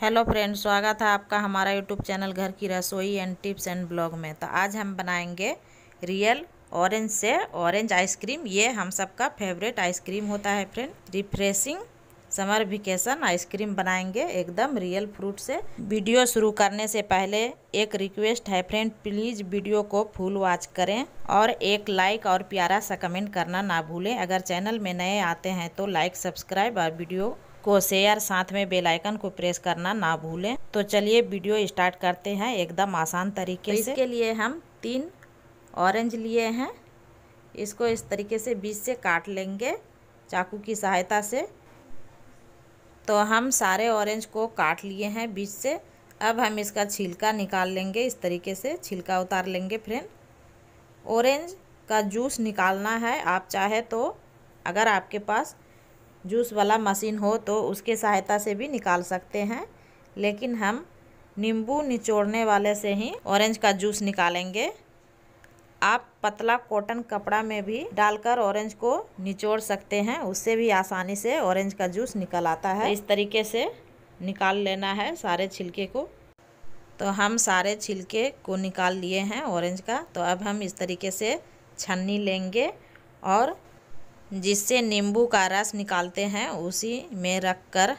hello friends स्वागत है आपका हमारा यूट्यूब चैनल घर की रसोई एंड टिप्स एंड ब्लॉग में तो आज हम बनाएंगे रियल ऑरेंज से ऑरेंज आइसक्रीम ये हम सबका फेवरेट आइसक्रीम होता है friend refreshing summer vacation ice cream बनाएंगे एकदम रियल फ्रूट से वीडियो शुरू करने से पहले एक रिक्वेस्ट है फ्रेंड प्लीज़ वीडियो को फुल वॉच करें और एक लाइक और प्यारा सा कमेंट करना ना भूलें अगर चैनल में नए आते हैं तो लाइक सब्सक्राइब और वीडियो को शेयर साथ में बेल आइकन को प्रेस करना ना भूलें तो चलिए वीडियो स्टार्ट करते हैं एकदम आसान तरीके तो से इसके लिए हम तीन ऑरेंज लिए हैं इसको इस तरीके से बीच से काट लेंगे चाकू की सहायता से तो हम सारे ऑरेंज को काट लिए हैं बीच से अब हम इसका छिलका निकाल लेंगे इस तरीके से छिलका उतार लेंगे फ्रेंड ऑरेंज का जूस निकालना है आप चाहे तो अगर आपके पास जूस वाला मशीन हो तो उसके सहायता से भी निकाल सकते हैं लेकिन हम नींबू निचोड़ने वाले से ही ऑरेंज का जूस निकालेंगे आप पतला कॉटन कपड़ा में भी डालकर ऑरेंज को निचोड़ सकते हैं उससे भी आसानी से ऑरेंज का जूस निकल आता है इस तरीके से निकाल लेना है सारे छिलके को तो हम सारे छिलके को निकाल लिए हैं ऑरेंज का तो अब हम इस तरीके से छन्नी लेंगे और जिससे नींबू का रस निकालते हैं उसी में रख कर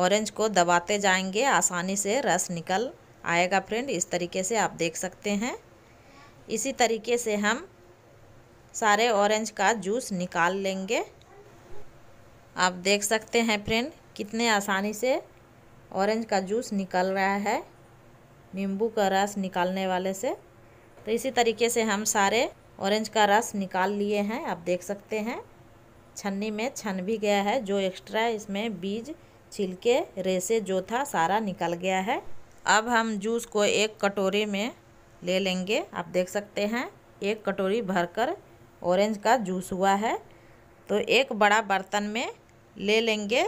ऑरेंज को दबाते जाएंगे आसानी से रस निकल आएगा फ्रेंड इस तरीके से आप देख सकते हैं इसी तरीके से हम सारे ऑरेंज का जूस निकाल लेंगे आप देख सकते हैं फ्रेंड कितने आसानी से ऑरेंज का जूस निकल रहा है नींबू का रस निकालने वाले से तो इसी तरीके से हम सारे ऑरेंज का रस निकाल लिए हैं आप देख सकते हैं छन्नी में छन भी गया है जो एक्स्ट्रा इसमें बीज छिलके रेसे जो था सारा निकल गया है अब हम जूस को एक कटोरी में ले लेंगे आप देख सकते हैं एक कटोरी भरकर ऑरेंज का जूस हुआ है तो एक बड़ा बर्तन में ले लेंगे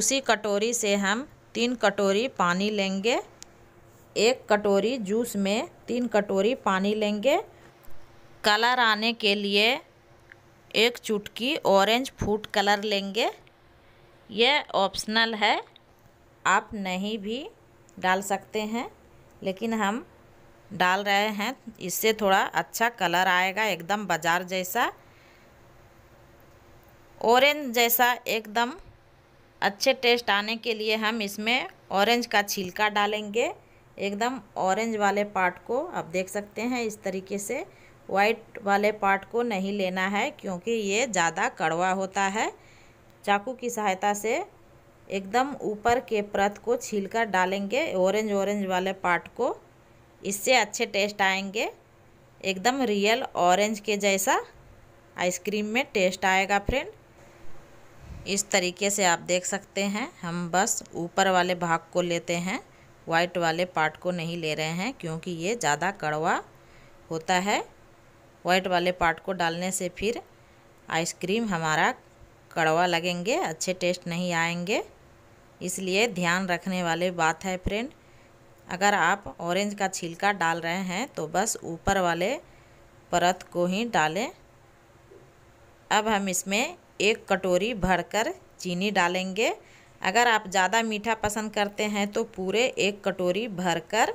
उसी कटोरी से हम तीन कटोरी पानी लेंगे एक कटोरी जूस में तीन कटोरी पानी लेंगे कलर आने के लिए एक चुटकी ऑरेंज फूड कलर लेंगे यह ऑप्शनल है आप नहीं भी डाल सकते हैं लेकिन हम डाल रहे हैं इससे थोड़ा अच्छा कलर आएगा एकदम बाज़ार जैसा ऑरेंज जैसा एकदम अच्छे टेस्ट आने के लिए हम इसमें ऑरेंज का छिलका डालेंगे एकदम ऑरेंज वाले पार्ट को आप देख सकते हैं इस तरीके से वाइट वाले पार्ट को नहीं लेना है क्योंकि ये ज़्यादा कड़वा होता है चाकू की सहायता से एकदम ऊपर के प्रत को छीलकर डालेंगे ऑरेंज ऑरेंज वाले पार्ट को इससे अच्छे टेस्ट आएंगे एकदम रियल ऑरेंज के जैसा आइसक्रीम में टेस्ट आएगा फ्रेंड इस तरीके से आप देख सकते हैं हम बस ऊपर वाले भाग को लेते हैं वाइट वाले पार्ट को नहीं ले रहे हैं क्योंकि ये ज़्यादा कड़वा होता है वाइट वाले पार्ट को डालने से फिर आइसक्रीम हमारा कड़वा लगेंगे अच्छे टेस्ट नहीं आएंगे इसलिए ध्यान रखने वाले बात है फ्रेंड अगर आप ऑरेंज का छिलका डाल रहे हैं तो बस ऊपर वाले परत को ही डालें अब हम इसमें एक कटोरी भरकर चीनी डालेंगे अगर आप ज़्यादा मीठा पसंद करते हैं तो पूरे एक कटोरी भरकर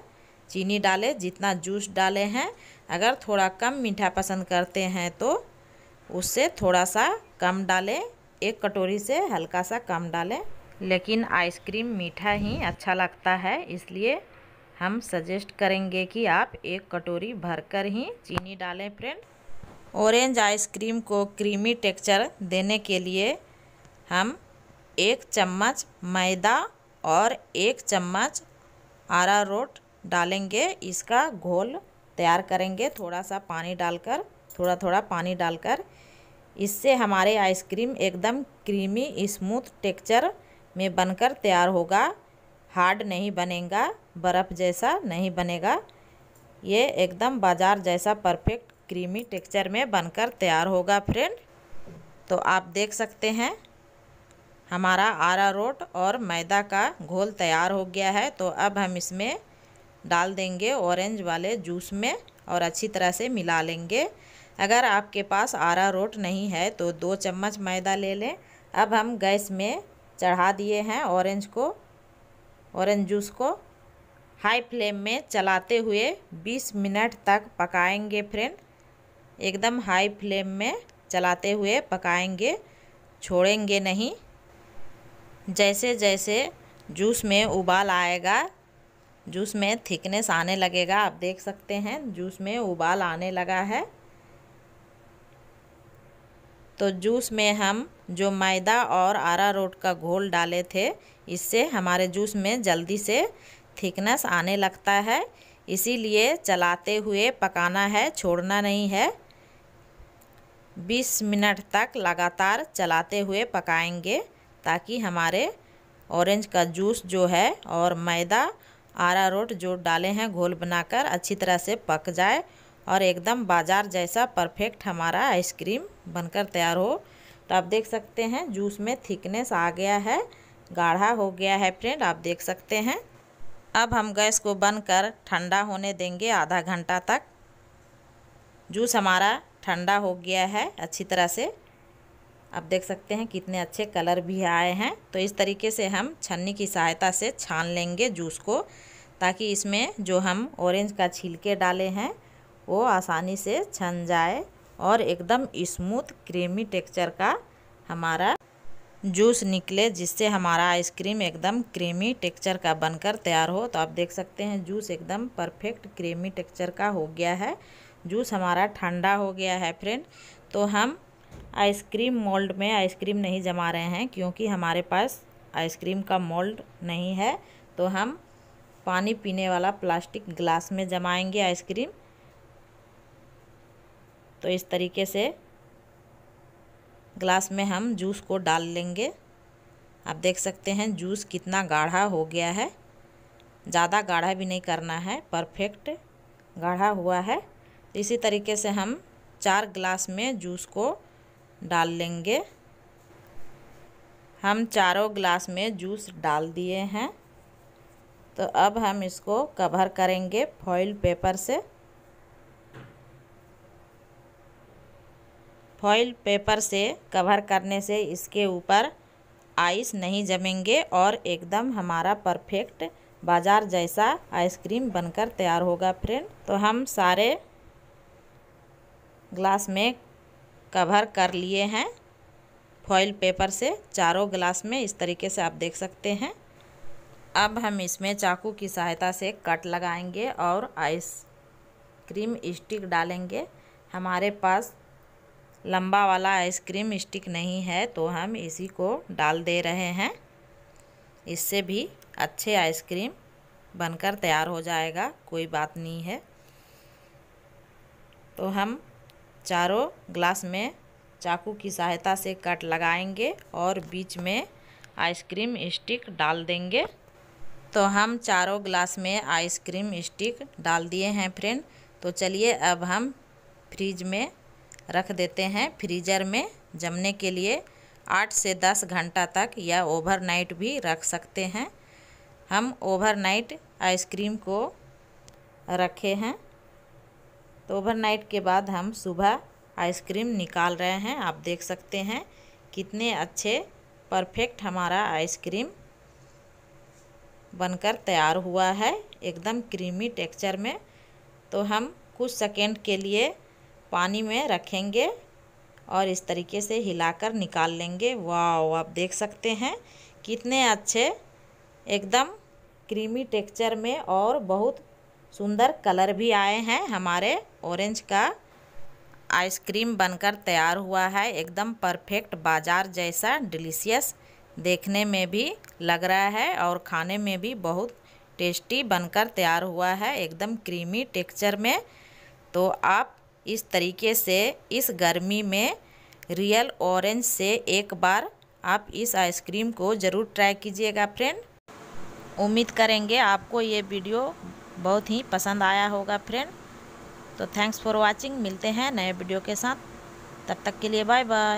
चीनी डालें जितना जूस डाले हैं अगर थोड़ा कम मीठा पसंद करते हैं तो उससे थोड़ा सा कम डालें एक कटोरी से हल्का सा कम डालें लेकिन आइसक्रीम मीठा ही अच्छा लगता है इसलिए हम सजेस्ट करेंगे कि आप एक कटोरी भरकर ही चीनी डालें फ्रेंड ऑरेंज आइसक्रीम को क्रीमी टेक्सचर देने के लिए हम एक चम्मच मैदा और एक चम्मच आरा रोट डालेंगे इसका घोल तैयार करेंगे थोड़ा सा पानी डालकर थोड़ा थोड़ा पानी डालकर इससे हमारे आइसक्रीम एकदम क्रीमी स्मूथ टेक्चर में बनकर तैयार होगा हार्ड नहीं बनेगा बर्फ़ जैसा नहीं बनेगा ये एकदम बाज़ार जैसा परफेक्ट क्रीमी टेक्चर में बनकर तैयार होगा फ्रेंड तो आप देख सकते हैं हमारा आरा रोट और मैदा का घोल तैयार हो गया है तो अब हम इसमें डाल देंगे ऑरेंज वाले जूस में और अच्छी तरह से मिला लेंगे अगर आपके पास आरा रोट नहीं है तो दो चम्मच मैदा ले लें अब हम गैस में चढ़ा दिए हैं ऑरेंज को ऑरेंज जूस को हाई फ्लेम में चलाते हुए 20 मिनट तक पकाएंगे फ्रेंड एकदम हाई फ्लेम में चलाते हुए पकाएंगे छोड़ेंगे नहीं जैसे जैसे जूस में उबाल आएगा जूस में थिकनेस आने लगेगा आप देख सकते हैं जूस में उबाल आने लगा है तो जूस में हम जो मैदा और आरा रोट का घोल डाले थे इससे हमारे जूस में जल्दी से थिकनेस आने लगता है इसीलिए चलाते हुए पकाना है छोड़ना नहीं है 20 मिनट तक लगातार चलाते हुए पकाएंगे ताकि हमारे ऑरेंज का जूस जो है और मैदा आरा रोट जो डाले हैं घोल बनाकर अच्छी तरह से पक जाए और एकदम बाज़ार जैसा परफेक्ट हमारा आइसक्रीम बनकर तैयार हो तो आप देख सकते हैं जूस में थिकनेस आ गया है गाढ़ा हो गया है फ्रेंड आप देख सकते हैं अब हम गैस को बंद कर ठंडा होने देंगे आधा घंटा तक जूस हमारा ठंडा हो गया है अच्छी तरह से आप देख सकते हैं कितने अच्छे कलर भी आए हैं तो इस तरीके से हम छन्नी की सहायता से छान लेंगे जूस को ताकि इसमें जो हम ऑरेंज का छिलके डाले हैं वो आसानी से छन जाए और एकदम स्मूथ क्रीमी टेक्सचर का हमारा जूस निकले जिससे हमारा आइसक्रीम एकदम क्रीमी टेक्सचर का बनकर तैयार हो तो आप देख सकते हैं जूस एकदम परफेक्ट क्रीमी टेक्सचर का हो गया है जूस हमारा ठंडा हो गया है फ्रेंड तो हम आइसक्रीम मोल्ड में आइसक्रीम नहीं जमा रहे हैं क्योंकि हमारे पास आइसक्रीम का मोल्ड नहीं है तो हम पानी पीने वाला प्लास्टिक ग्लास में जमाएंगे आइसक्रीम तो इस तरीके से ग्लास में हम जूस को डाल लेंगे आप देख सकते हैं जूस कितना गाढ़ा हो गया है ज़्यादा गाढ़ा भी नहीं करना है परफेक्ट गाढ़ा हुआ है इसी तरीके से हम चार ग्लास में जूस को डाल लेंगे हम चारों ग्लास में जूस डाल दिए हैं तो अब हम इसको कवर करेंगे फॉइल पेपर से फॉइल पेपर से कवर करने से इसके ऊपर आइस नहीं जमेंगे और एकदम हमारा परफेक्ट बाज़ार जैसा आइसक्रीम बनकर तैयार होगा फ्रेंड तो हम सारे ग्लास में कवर कर लिए हैं फॉइल पेपर से चारों ग्लास में इस तरीके से आप देख सकते हैं अब हम इसमें चाकू की सहायता से कट लगाएंगे और आइस क्रीम स्टिक डालेंगे हमारे पास लंबा वाला आइसक्रीम स्टिक नहीं है तो हम इसी को डाल दे रहे हैं इससे भी अच्छे आइसक्रीम बनकर तैयार हो जाएगा कोई बात नहीं है तो हम चारों ग्लास में चाकू की सहायता से कट लगाएंगे और बीच में आइसक्रीम स्टिक डाल देंगे तो हम चारों ग्लास में आइसक्रीम स्टिक डाल दिए हैं फ्रेंड तो चलिए अब हम फ्रीज में रख देते हैं फ्रीजर में जमने के लिए आठ से दस घंटा तक या ओवरनाइट भी रख सकते हैं हम ओवरनाइट आइसक्रीम को रखे हैं तो ओवरनाइट के बाद हम सुबह आइसक्रीम निकाल रहे हैं आप देख सकते हैं कितने अच्छे परफेक्ट हमारा आइसक्रीम बनकर तैयार हुआ है एकदम क्रीमी टेक्सचर में तो हम कुछ सेकेंड के लिए पानी में रखेंगे और इस तरीके से हिलाकर निकाल लेंगे वाह आप देख सकते हैं कितने अच्छे एकदम क्रीमी टेक्सचर में और बहुत सुंदर कलर भी आए हैं हमारे ऑरेंज का आइसक्रीम बनकर तैयार हुआ है एकदम परफेक्ट बाज़ार जैसा डिलीशियस देखने में भी लग रहा है और खाने में भी बहुत टेस्टी बनकर तैयार हुआ है एकदम क्रीमी टेक्सचर में तो आप इस तरीके से इस गर्मी में रियल ऑरेंज से एक बार आप इस आइसक्रीम को ज़रूर ट्राई कीजिएगा फ्रेंड उम्मीद करेंगे आपको ये वीडियो बहुत ही पसंद आया होगा फ्रेंड तो थैंक्स फॉर वाचिंग मिलते हैं नए वीडियो के साथ तब तक के लिए बाय बाय